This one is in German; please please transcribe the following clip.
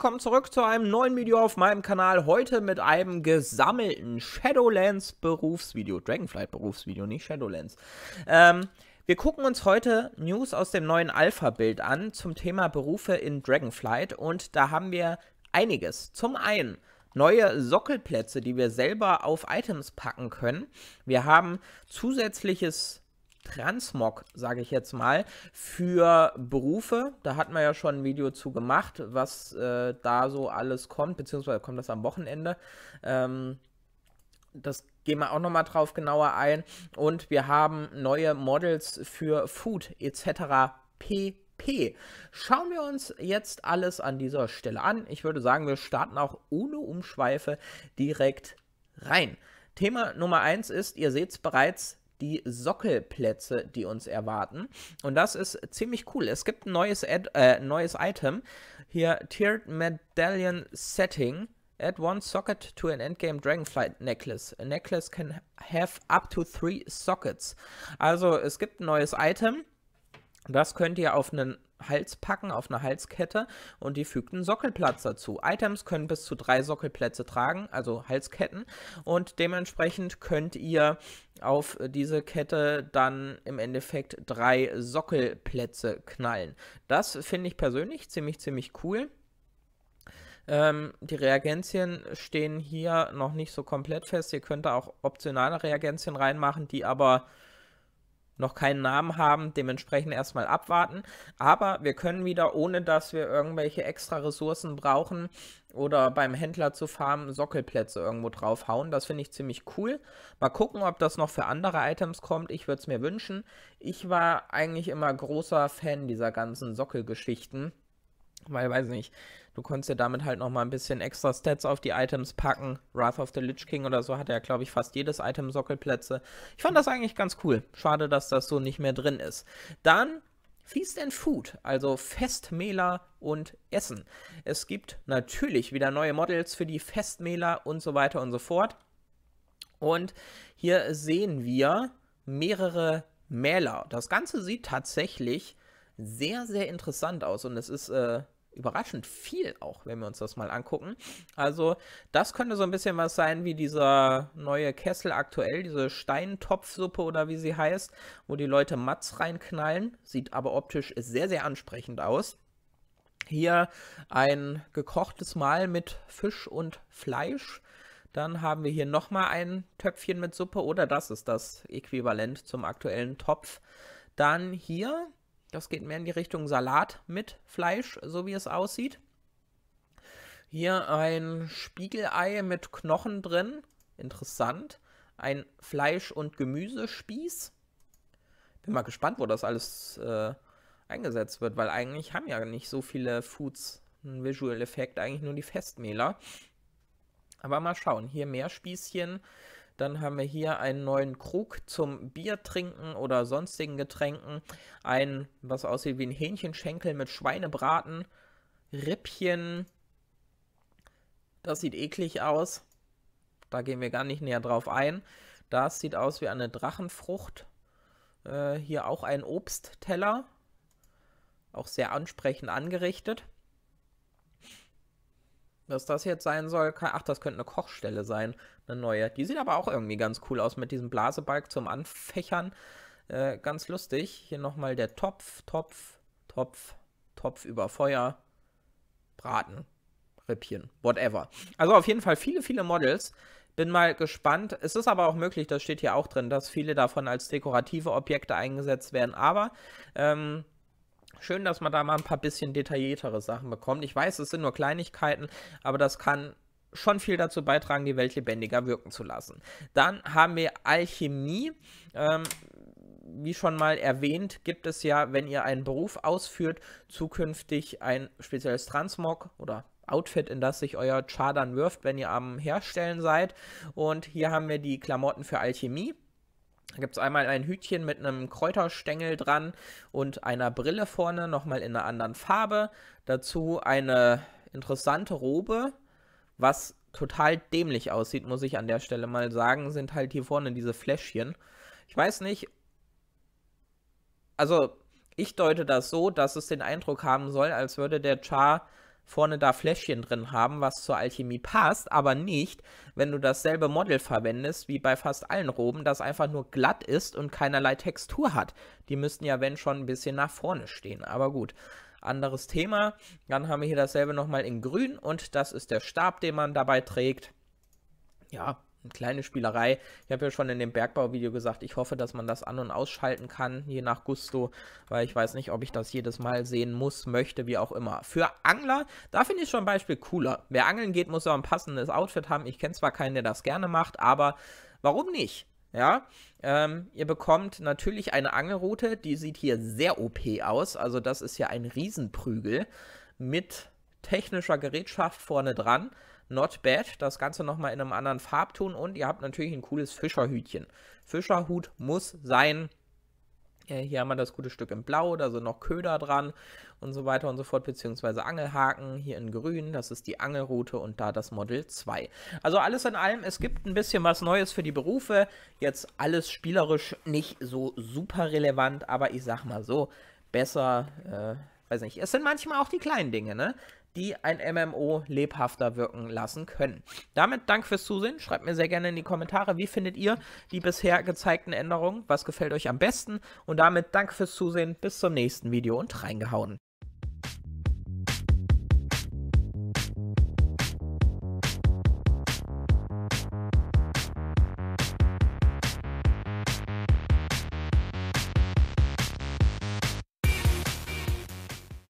willkommen zurück zu einem neuen Video auf meinem Kanal. Heute mit einem gesammelten Shadowlands Berufsvideo. Dragonflight Berufsvideo, nicht Shadowlands. Ähm, wir gucken uns heute News aus dem neuen Alpha-Bild an zum Thema Berufe in Dragonflight. Und da haben wir einiges. Zum einen neue Sockelplätze, die wir selber auf Items packen können. Wir haben zusätzliches Transmog, sage ich jetzt mal, für Berufe. Da hat man ja schon ein Video zu gemacht, was äh, da so alles kommt, beziehungsweise kommt das am Wochenende. Ähm, das gehen wir auch nochmal drauf genauer ein. Und wir haben neue Models für Food etc. pp. Schauen wir uns jetzt alles an dieser Stelle an. Ich würde sagen, wir starten auch ohne Umschweife direkt rein. Thema Nummer 1 ist, ihr seht es bereits, die Sockelplätze, die uns erwarten. Und das ist ziemlich cool. Es gibt ein neues, Ad äh, neues Item, hier Tiered Medallion Setting. Add one socket to an endgame Dragonflight necklace. A necklace can have up to three sockets. Also es gibt ein neues Item das könnt ihr auf einen Hals packen, auf eine Halskette und die fügt einen Sockelplatz dazu. Items können bis zu drei Sockelplätze tragen, also Halsketten und dementsprechend könnt ihr auf diese Kette dann im Endeffekt drei Sockelplätze knallen. Das finde ich persönlich ziemlich, ziemlich cool. Ähm, die Reagenzien stehen hier noch nicht so komplett fest. Ihr könnt da auch optionale Reagenzien reinmachen, die aber noch keinen Namen haben, dementsprechend erstmal abwarten. Aber wir können wieder, ohne dass wir irgendwelche extra Ressourcen brauchen oder beim Händler zu farmen, Sockelplätze irgendwo draufhauen. Das finde ich ziemlich cool. Mal gucken, ob das noch für andere Items kommt. Ich würde es mir wünschen. Ich war eigentlich immer großer Fan dieser ganzen Sockelgeschichten. Weil, weiß nicht, Du konntest ja damit halt nochmal ein bisschen extra Stats auf die Items packen. Wrath of the Lich King oder so hatte ja, glaube ich, fast jedes Item Sockelplätze. Ich fand das eigentlich ganz cool. Schade, dass das so nicht mehr drin ist. Dann Feast and Food, also Festmähler und Essen. Es gibt natürlich wieder neue Models für die Festmähler und so weiter und so fort. Und hier sehen wir mehrere Mähler. Das Ganze sieht tatsächlich sehr, sehr interessant aus und es ist äh, überraschend viel auch, wenn wir uns das mal angucken. Also das könnte so ein bisschen was sein wie dieser neue Kessel aktuell, diese Steintopfsuppe oder wie sie heißt, wo die Leute Matz reinknallen. Sieht aber optisch sehr, sehr ansprechend aus. Hier ein gekochtes Mahl mit Fisch und Fleisch. Dann haben wir hier nochmal ein Töpfchen mit Suppe oder das ist das Äquivalent zum aktuellen Topf. Dann hier das geht mehr in die Richtung Salat mit Fleisch, so wie es aussieht. Hier ein Spiegelei mit Knochen drin. Interessant. Ein Fleisch- und Gemüsespieß. Bin mal gespannt, wo das alles äh, eingesetzt wird, weil eigentlich haben ja nicht so viele Foods einen Visual Effekt, eigentlich nur die Festmähler. Aber mal schauen. Hier mehr Spießchen. Dann haben wir hier einen neuen Krug zum Bier trinken oder sonstigen Getränken. Ein, was aussieht wie ein Hähnchenschenkel mit Schweinebraten. Rippchen. Das sieht eklig aus. Da gehen wir gar nicht näher drauf ein. Das sieht aus wie eine Drachenfrucht. Äh, hier auch ein Obstteller. Auch sehr ansprechend angerichtet was das jetzt sein soll, kann, ach, das könnte eine Kochstelle sein, eine neue. Die sieht aber auch irgendwie ganz cool aus mit diesem Blasebalg zum Anfächern. Äh, ganz lustig. Hier nochmal der Topf, Topf, Topf, Topf über Feuer, Braten, Rippchen, whatever. Also auf jeden Fall viele, viele Models. Bin mal gespannt. Es ist aber auch möglich, das steht hier auch drin, dass viele davon als dekorative Objekte eingesetzt werden. Aber ähm, Schön, dass man da mal ein paar bisschen detailliertere Sachen bekommt. Ich weiß, es sind nur Kleinigkeiten, aber das kann schon viel dazu beitragen, die Welt lebendiger wirken zu lassen. Dann haben wir Alchemie. Ähm, wie schon mal erwähnt, gibt es ja, wenn ihr einen Beruf ausführt, zukünftig ein spezielles Transmog oder Outfit, in das sich euer Char dann wirft, wenn ihr am Herstellen seid. Und hier haben wir die Klamotten für Alchemie. Da gibt es einmal ein Hütchen mit einem Kräuterstängel dran und einer Brille vorne, nochmal in einer anderen Farbe. Dazu eine interessante Robe, was total dämlich aussieht, muss ich an der Stelle mal sagen, sind halt hier vorne diese Fläschchen. Ich weiß nicht. Also, ich deute das so, dass es den Eindruck haben soll, als würde der Char vorne da Fläschchen drin haben, was zur Alchemie passt, aber nicht, wenn du dasselbe Model verwendest wie bei fast allen Roben, das einfach nur glatt ist und keinerlei Textur hat. Die müssten ja, wenn schon, ein bisschen nach vorne stehen, aber gut. Anderes Thema. Dann haben wir hier dasselbe nochmal in grün und das ist der Stab, den man dabei trägt. Ja, eine kleine Spielerei. Ich habe ja schon in dem Bergbauvideo gesagt, ich hoffe, dass man das an- und ausschalten kann, je nach Gusto, weil ich weiß nicht, ob ich das jedes Mal sehen muss, möchte, wie auch immer. Für Angler, da finde ich schon ein Beispiel cooler. Wer angeln geht, muss auch ein passendes Outfit haben. Ich kenne zwar keinen, der das gerne macht, aber warum nicht? Ja, ähm, ihr bekommt natürlich eine Angelroute, die sieht hier sehr OP aus. Also das ist ja ein Riesenprügel mit technischer Gerätschaft vorne dran. Not bad. Das Ganze nochmal in einem anderen Farbton und ihr habt natürlich ein cooles Fischerhütchen. Fischerhut muss sein. Äh, hier haben wir das gute Stück in Blau, da sind noch Köder dran und so weiter und so fort, beziehungsweise Angelhaken hier in Grün, das ist die Angelroute und da das Model 2. Also alles in allem, es gibt ein bisschen was Neues für die Berufe, jetzt alles spielerisch nicht so super relevant, aber ich sag mal so, besser, äh, weiß nicht, es sind manchmal auch die kleinen Dinge, ne? die ein MMO lebhafter wirken lassen können. Damit Dank fürs Zusehen. Schreibt mir sehr gerne in die Kommentare, wie findet ihr die bisher gezeigten Änderungen? Was gefällt euch am besten? Und damit Dank fürs Zusehen. Bis zum nächsten Video und reingehauen.